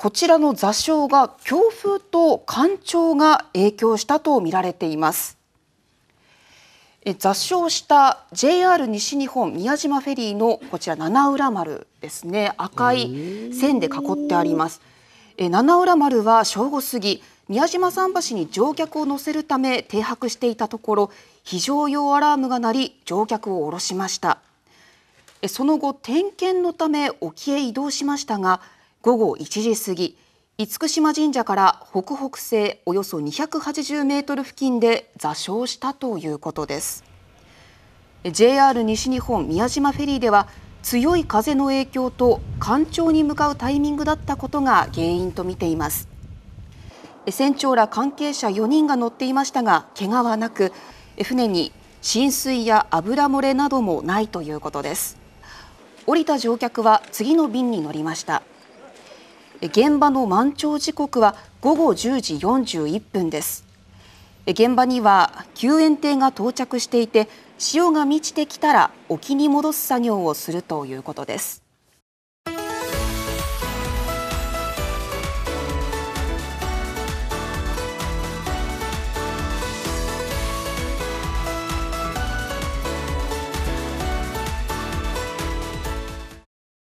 こちらの座礁が強風と干潮が影響したとみられています座礁した JR 西日本宮島フェリーのこちら七浦丸ですね赤い線で囲ってあります七浦丸は正午過ぎ宮島桟橋に乗客を乗せるため停泊していたところ非常用アラームが鳴り乗客を降ろしましたその後点検のため沖へ移動しましたが午後1時過ぎ厳島神社から北北西およそ280メートル付近で座礁したということです JR 西日本宮島フェリーでは強い風の影響と干潮に向かうタイミングだったことが原因と見ています船長ら関係者4人が乗っていましたが怪我はなく船に浸水や油漏れなどもないということです降りた乗客は次の便に乗りました現場の満潮時刻は午後10時41分です現場には救援艇が到着していて潮が満ちてきたら沖に戻す作業をするということです